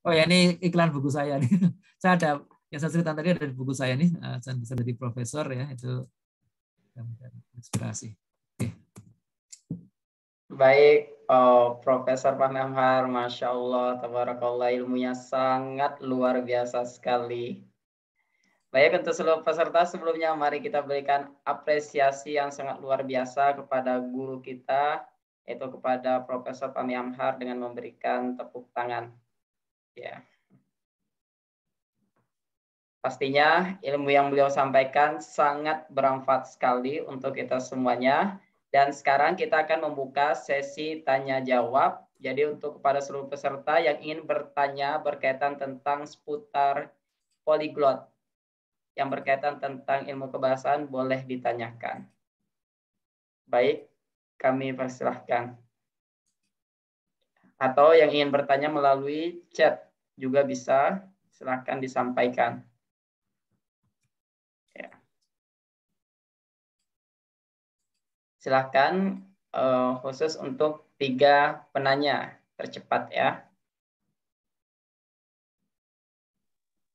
Oh ya ini iklan buku saya nih. saya ada yang saya cerita tadi ada di buku saya nih. Eh, saya bisa jadi profesor ya itu inspirasi. Oke. Baik, oh, Profesor Panamhar, Masya Allah, Tabarakallah, ilmunya sangat luar biasa sekali. Baik, untuk seluruh peserta sebelumnya mari kita berikan apresiasi yang sangat luar biasa kepada guru kita, yaitu kepada Profesor Pami Amhar dengan memberikan tepuk tangan. Ya. Pastinya ilmu yang beliau sampaikan sangat bermanfaat sekali untuk kita semuanya. Dan sekarang kita akan membuka sesi tanya jawab. Jadi untuk kepada seluruh peserta yang ingin bertanya berkaitan tentang seputar poliglot yang berkaitan tentang ilmu kebahasaan boleh ditanyakan. Baik, kami persilahkan. Atau yang ingin bertanya melalui chat juga bisa, silahkan disampaikan. Ya. Silahkan uh, khusus untuk tiga penanya tercepat ya.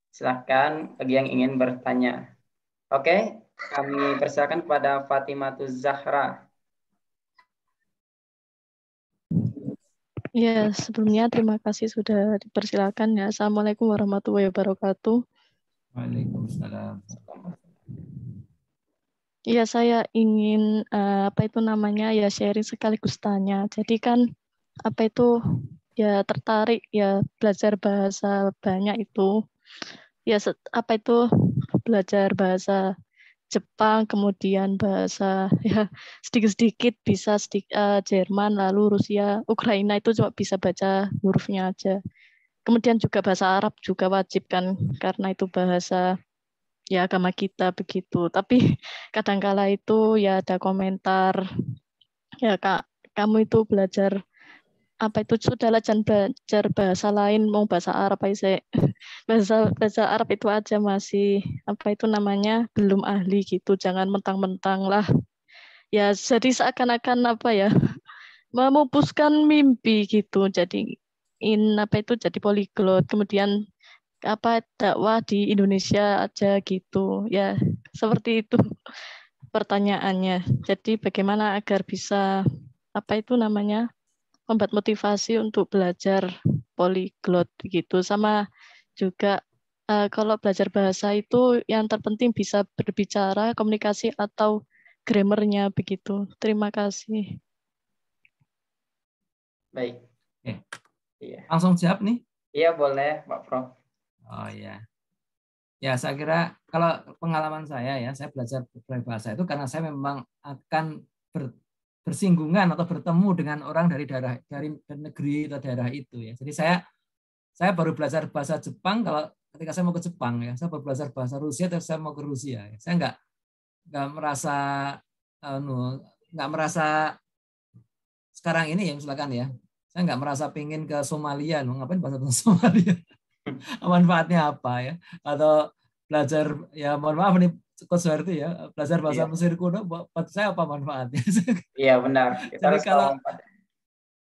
Silahkan bagi yang ingin bertanya. Oke, kami persilakan kepada Fatimah Zahra. Ya, sebelumnya terima kasih sudah dipersilakan ya. Assalamualaikum warahmatullahi wabarakatuh. Waalaikumsalam. Ya saya ingin eh, apa itu namanya ya sharing sekaligus tanya. Jadi kan apa itu ya tertarik ya belajar bahasa banyak itu. Ya apa itu belajar bahasa Jepang, kemudian bahasa ya sedikit-sedikit bisa sedikit uh, eh, Jerman, lalu Rusia, Ukraina itu cuma bisa baca hurufnya aja. Kemudian juga bahasa Arab juga wajib kan karena itu bahasa ya agama kita begitu. Tapi kadangkala itu ya ada komentar ya Kak, kamu itu belajar apa itu sudah jangan belajar bahasa lain mau bahasa Arab aja bahasa bahasa Arab itu aja masih apa itu namanya belum ahli gitu jangan mentang-mentang lah ya jadi seakan-akan apa ya memupuskan mimpi gitu jadi in apa itu jadi poliglot kemudian apa dakwah di Indonesia aja gitu ya seperti itu pertanyaannya jadi bagaimana agar bisa apa itu namanya membuat motivasi untuk belajar poliglot gitu sama juga uh, kalau belajar bahasa itu yang terpenting bisa berbicara komunikasi atau grammarnya begitu terima kasih baik okay. Iya. langsung siap nih iya boleh pak Prof oh iya ya saya kira kalau pengalaman saya ya saya belajar bahasa itu karena saya memang akan bersinggungan atau bertemu dengan orang dari daerah dari negeri atau daerah itu ya. Jadi saya saya baru belajar bahasa Jepang kalau ketika saya mau ke Jepang ya, saya baru belajar bahasa Rusia terus saya mau ke Rusia. Ya. Saya nggak nggak merasa anu nggak merasa sekarang ini ya misalkan ya, saya nggak merasa pingin ke Somalia, mau ngapain bahasa Somalia? Manfaatnya apa ya? Atau belajar ya mohon maaf nih Coach ya, belajar bahasa iya. Mesir kuno buat saya apa manfaatnya? iya benar. Kita Jadi kalau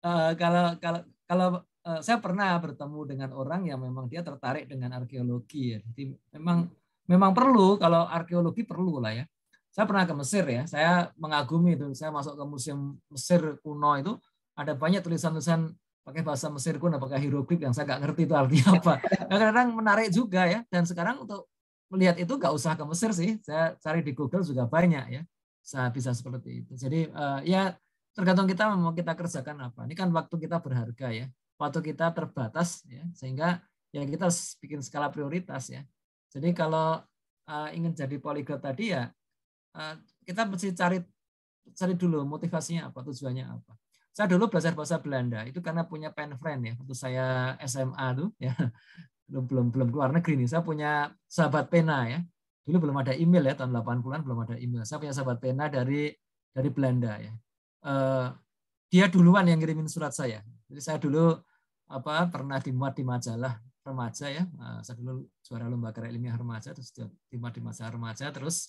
uh, kalau kalau kalau uh, saya pernah bertemu dengan orang yang memang dia tertarik dengan arkeologi ya. Jadi memang memang perlu kalau arkeologi perlu lah ya. Saya pernah ke Mesir ya, saya mengagumi itu. Saya masuk ke museum Mesir kuno itu ada banyak tulisan-tulisan pakai bahasa Mesir kuno, pakai hieroglif yang saya nggak ngerti itu artinya apa. Kadang-kadang menarik juga ya. Dan sekarang untuk melihat itu nggak usah ke Mesir sih. Saya cari di Google juga banyak ya. Saya bisa seperti itu. Jadi uh, ya tergantung kita mau kita kerjakan apa. Ini kan waktu kita berharga ya. Waktu kita terbatas ya. Sehingga ya kita harus bikin skala prioritas ya. Jadi kalau uh, ingin jadi poliglot tadi ya uh, kita mesti cari cari dulu motivasinya apa, tujuannya apa. Saya dulu belajar bahasa Belanda itu karena punya pen friend ya waktu saya SMA tuh ya belum belum belum keluar negeri nih. Saya punya sahabat pena ya. Dulu belum ada email ya tahun 80-an belum ada email. Saya punya sahabat pena dari dari Belanda ya. Eh, dia duluan yang ngirimin surat saya. Jadi saya dulu apa pernah dimuat di majalah remaja ya. Eh, saya dulu suara lomba karya ilmiah remaja terus dimuat di majalah remaja terus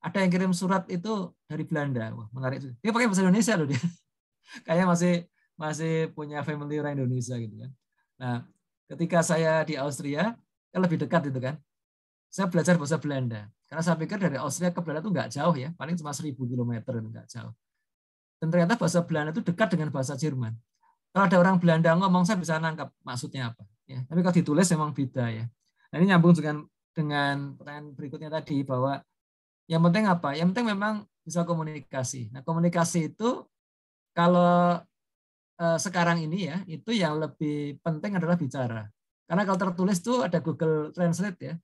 ada yang kirim surat itu dari Belanda. Wah, menarik. Dia pakai bahasa Indonesia loh dia. Kayaknya masih masih punya family orang Indonesia gitu kan. Nah, ketika saya di Austria, ya lebih dekat itu kan. Saya belajar bahasa Belanda. Karena saya pikir dari Austria ke Belanda itu nggak jauh ya, paling cuma seribu kilometer itu nggak jauh. Dan ternyata bahasa Belanda itu dekat dengan bahasa Jerman. Kalau ada orang Belanda ngomong, saya bisa nangkap maksudnya apa. Ya, tapi kalau ditulis memang beda ya. Nah, ini nyambung dengan dengan pertanyaan berikutnya tadi bahwa yang penting apa? Yang penting memang bisa komunikasi. Nah, komunikasi itu kalau Eh, sekarang ini ya itu yang lebih penting adalah bicara karena kalau tertulis tuh ada Google Translate ya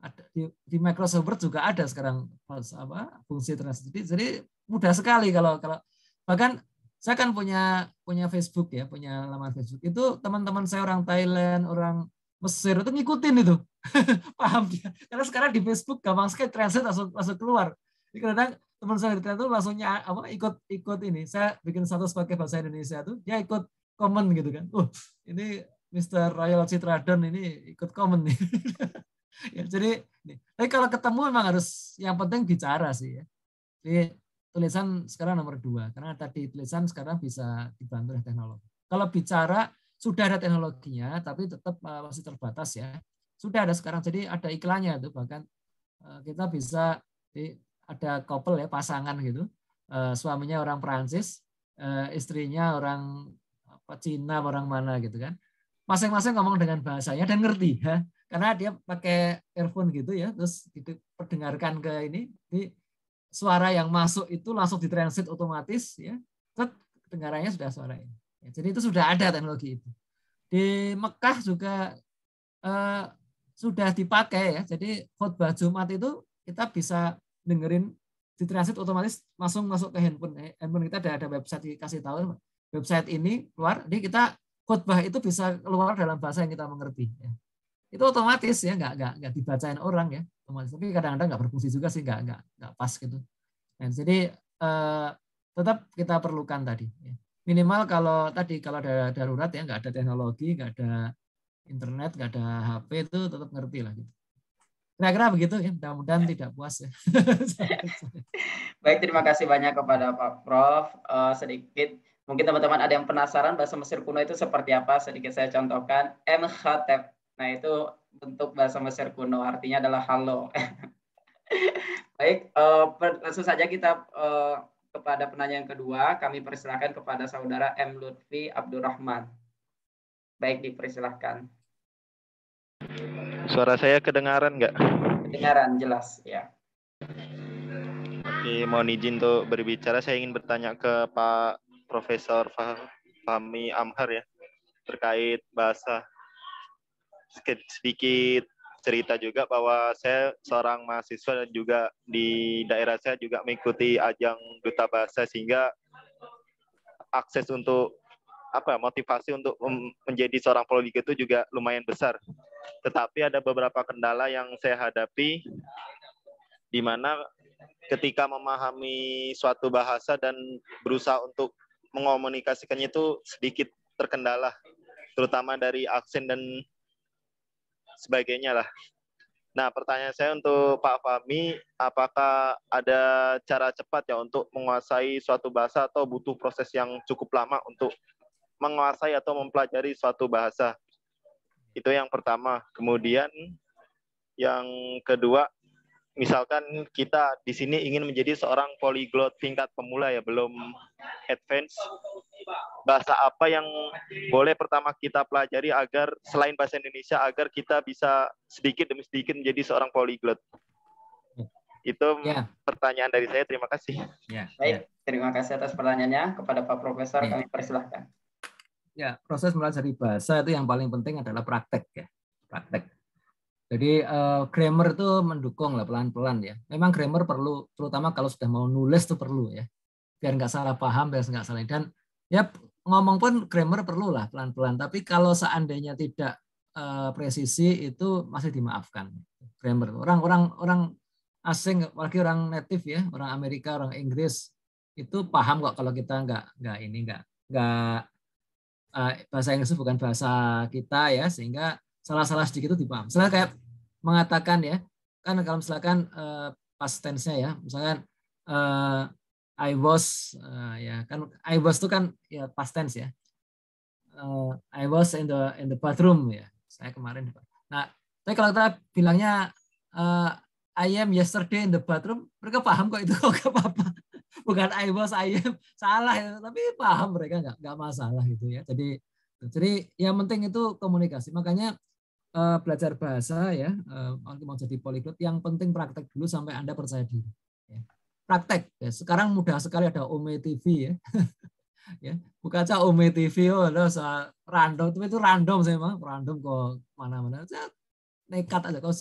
ada di, di Microsoft Word juga ada sekarang apa fungsi translate jadi, jadi mudah sekali kalau kalau bahkan saya kan punya punya Facebook ya punya laman Facebook itu teman-teman saya orang Thailand orang Mesir itu ngikutin itu paham dia karena sekarang di Facebook gampang sekali translate langsung langsung keluar jadi kadang teman saya dari tuh langsungnya apa ikut ikut ini saya bikin status pakai bahasa Indonesia tuh dia ikut komen gitu kan uh ini Mr. Royal Citradon ini ikut komen nih ya jadi nih. tapi kalau ketemu memang harus yang penting bicara sih ya jadi tulisan sekarang nomor dua karena tadi tulisan sekarang bisa dibantu oleh teknologi kalau bicara sudah ada teknologinya tapi tetap eh, masih terbatas ya sudah ada sekarang jadi ada iklannya itu bahkan eh, kita bisa ada couple ya pasangan gitu uh, suaminya orang Perancis uh, istrinya orang apa, Cina orang mana gitu kan masing-masing ngomong dengan bahasanya dan ngerti ya karena dia pakai earphone gitu ya terus diperdengarkan ke ini di suara yang masuk itu langsung ditransit otomatis ya terus sudah suara ini ya, jadi itu sudah ada teknologi itu di Mekah juga eh, sudah dipakai ya jadi khutbah Jumat itu kita bisa dengerin di transit otomatis langsung masuk ke handphone. Eh, handphone kita ada ada website dikasih tahu website ini keluar, jadi kita khotbah itu bisa keluar dalam bahasa yang kita mengerti. Ya. Itu otomatis ya, nggak nggak nggak dibacain orang ya, otomatis. Tapi kadang-kadang nggak berfungsi juga sih, nggak nggak nggak pas gitu. Nah, jadi eh, tetap kita perlukan tadi. Ya. Minimal kalau tadi kalau ada darurat ya nggak ada teknologi, nggak ada internet, nggak ada HP itu tetap ngerti lah gitu kira-kira begitu ya mudah-mudahan ya. tidak puas ya. baik terima kasih banyak kepada Pak Prof uh, sedikit mungkin teman-teman ada yang penasaran bahasa Mesir kuno itu seperti apa sedikit saya contohkan mhatep nah itu bentuk bahasa Mesir kuno artinya adalah halo baik uh, langsung saja kita uh, kepada penanya yang kedua kami persilahkan kepada saudara M Lutfi Abdurrahman baik dipersilahkan Suara saya kedengaran nggak? Kedengaran, jelas. Ya. Oke, mohon izin untuk berbicara. Saya ingin bertanya ke Pak Profesor Fahmi Amhar ya, terkait bahasa. Sedikit cerita juga bahwa saya seorang mahasiswa dan juga di daerah saya juga mengikuti ajang duta bahasa sehingga akses untuk apa motivasi untuk menjadi seorang prodiga itu juga lumayan besar tetapi ada beberapa kendala yang saya hadapi di mana ketika memahami suatu bahasa dan berusaha untuk mengomunikasikannya itu sedikit terkendala terutama dari aksen dan sebagainya lah. Nah, pertanyaan saya untuk Pak Fahmi, apakah ada cara cepat ya untuk menguasai suatu bahasa atau butuh proses yang cukup lama untuk menguasai atau mempelajari suatu bahasa? Itu yang pertama. Kemudian yang kedua, misalkan kita di sini ingin menjadi seorang polyglot tingkat pemula ya, belum advance. Bahasa apa yang boleh pertama kita pelajari agar selain bahasa Indonesia agar kita bisa sedikit demi sedikit menjadi seorang polyglot? Itu ya. pertanyaan dari saya. Terima kasih. Ya. Baik, ya. terima kasih atas pertanyaannya kepada Pak Profesor. Ya. Kami persilahkan. Ya, proses mempelajari bahasa itu yang paling penting adalah praktek ya, praktek. Jadi uh, grammar itu mendukung lah pelan-pelan ya. Memang grammar perlu, terutama kalau sudah mau nulis itu perlu ya, biar nggak salah paham, biar nggak salah dan ya ngomong pun grammar perlu lah pelan-pelan. Tapi kalau seandainya tidak uh, presisi itu masih dimaafkan grammar. Orang-orang orang asing, apalagi orang native ya, orang Amerika, orang Inggris itu paham kok kalau kita nggak nggak ini nggak nggak Eh, bahasa Inggris bukan bahasa kita ya sehingga salah-salah sedikit itu dipaham. Misalnya kayak mengatakan ya kan kalau misalkan uh, past tense-nya ya misalkan uh, I was uh, ya kan I was itu kan ya past tense ya. Uh, I was in the in the bathroom ya. Saya kemarin. Nah, tapi kalau kita bilangnya uh, I am yesterday in the bathroom, mereka paham kok itu nggak apa-apa bukan I saya salah ya tapi paham mereka nggak nggak masalah gitu ya jadi jadi yang penting itu komunikasi makanya uh, belajar bahasa ya uh, mau jadi polyglot yang penting praktek dulu sampai anda percaya diri ya. praktek ya. sekarang mudah sekali ada Ome TV ya ya buka aja Ome TV oh lo eh, random tapi itu random sih mah random kok mana-mana saya nekat aja kok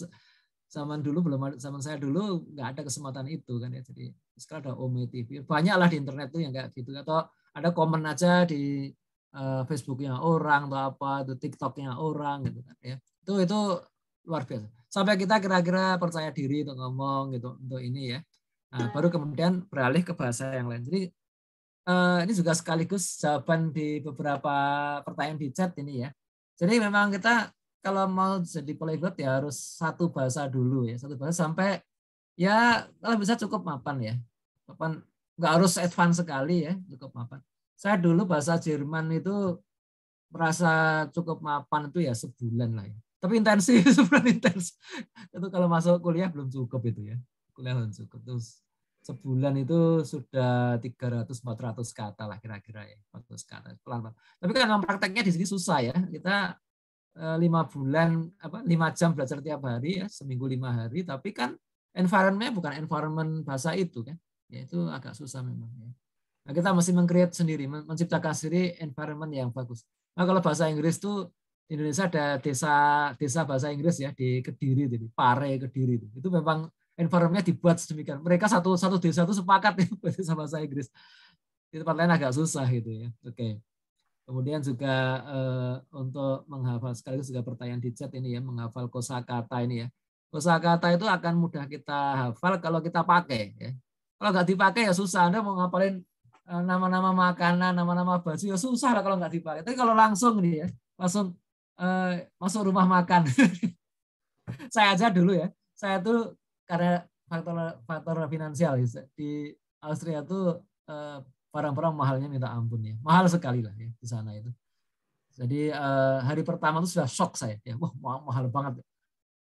zaman dulu belum zaman saya dulu nggak ada kesempatan itu kan ya jadi sekarang ada Ome TV. Banyaklah di internet tuh yang kayak gitu. Atau ada komen aja di uh, Facebooknya orang atau apa, itu TikToknya orang gitu kan ya. Itu itu luar biasa. Sampai kita kira-kira percaya diri untuk ngomong gitu untuk ini ya. Nah, baru hmm. kemudian beralih ke bahasa yang lain. Jadi uh, ini juga sekaligus jawaban di beberapa pertanyaan di chat ini ya. Jadi memang kita kalau mau jadi polyglot ya harus satu bahasa dulu ya, satu bahasa sampai ya kalau bisa cukup mapan ya papan nggak harus advance sekali ya cukup mapan. Saya dulu bahasa Jerman itu merasa cukup mapan itu ya sebulan lah ya. Tapi intensif sebulan intens itu kalau masuk kuliah belum cukup itu ya kuliah belum cukup terus sebulan itu sudah 300 400 kata lah kira-kira ya 400 kata pelan-pelan tapi kan prakteknya di sini susah ya kita eh, lima bulan apa lima jam belajar tiap hari ya seminggu lima hari tapi kan environmentnya bukan environment bahasa itu kan ya itu agak susah memang ya. Nah, kita masih mengcreate sendiri, menciptakan sendiri environment yang bagus. Nah, kalau bahasa Inggris tuh di Indonesia ada desa desa bahasa Inggris ya di Kediri itu, Pare Kediri itu. Itu memang environmentnya dibuat sedemikian. Mereka satu satu desa itu sepakat ya bahasa bahasa Inggris. Di tempat lain agak susah gitu ya. Oke. Okay. Kemudian juga eh, untuk menghafal sekaligus juga pertanyaan di chat ini ya, menghafal kosakata ini ya. Kosakata itu akan mudah kita hafal kalau kita pakai ya. Kalau nggak dipakai ya susah. Anda mau ngapalin eh, nama-nama makanan, nama-nama baju ya susah lah kalau nggak dipakai. Tapi kalau langsung nih ya, langsung eh, masuk rumah makan. saya aja dulu ya. Saya tuh karena faktor faktor finansial ya, di Austria tuh eh, barang-barang mahalnya minta ampun ya. Mahal sekali lah ya di sana itu. Jadi eh, hari pertama tuh sudah shock saya ya. Wah mahal banget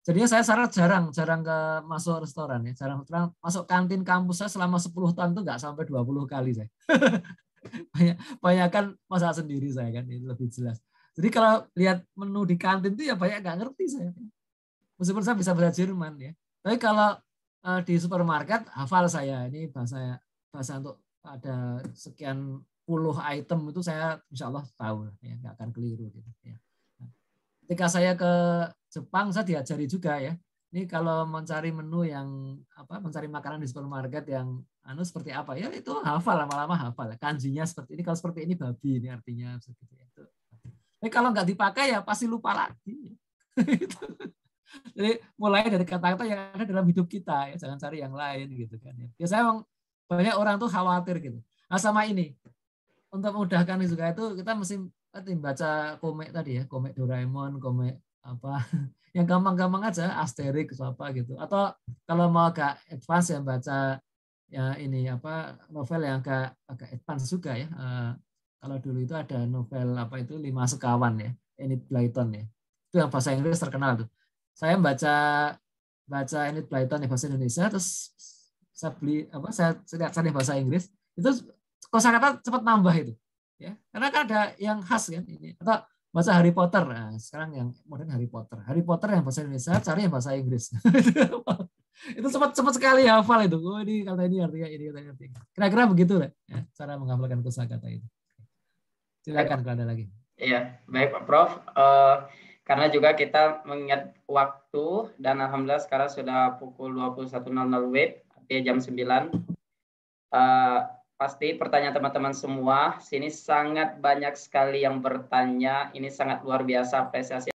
jadinya saya sangat jarang jarang ke masuk restoran ya jarang jarang masuk kantin kampus saya selama 10 tahun tuh nggak sampai 20 kali saya banyak banyak kan masak sendiri saya kan ini lebih jelas jadi kalau lihat menu di kantin tuh ya banyak nggak ngerti saya meskipun saya bisa bahasa Jerman ya tapi kalau uh, di supermarket hafal saya ini bahasa bahasa untuk ada sekian puluh item itu saya insya Allah tahu ya nggak akan keliru gitu ya ketika saya ke Jepang saya diajari juga ya. Ini kalau mencari menu yang apa mencari makanan di supermarket yang anu seperti apa ya itu hafal lama-lama hafal kanjinya seperti ini kalau seperti ini babi ini artinya seperti itu. ini kalau nggak dipakai ya pasti lupa lagi. Jadi mulai dari kata-kata yang ada dalam hidup kita ya jangan cari yang lain gitu kan. Ya. Biasanya orang, banyak orang tuh khawatir gitu. Nah sama ini untuk memudahkan juga itu kita mesti Kan tadi baca komik tadi ya, komik Doraemon, komik apa yang gampang-gampang aja Asterix apa gitu. Atau kalau mau agak advance ya baca ya ini apa novel yang agak agak advance juga ya. Uh, kalau dulu itu ada novel apa itu Lima Sekawan ya, Enid Blyton ya. Itu yang bahasa Inggris terkenal tuh. Saya baca baca Enid Blyton di bahasa Indonesia terus saya beli apa saya saya bahasa Inggris itu kosakata cepat nambah itu ya karena kan ada yang khas kan ini atau bahasa Harry Potter nah, sekarang yang modern Harry Potter Harry Potter yang bahasa Indonesia cari yang bahasa Inggris itu cepat cepat sekali hafal itu oh ini kata ini artinya ini kata ini kira-kira begitu lah ya, cara menghafalkan kosakata itu silakan kalau ada lagi iya baik Pak Prof uh, karena juga kita mengingat waktu dan alhamdulillah sekarang sudah pukul 21.00 WIB artinya jam 9 uh, eh, Pasti pertanyaan teman-teman semua. Sini sangat banyak sekali yang bertanya. Ini sangat luar biasa apresiasi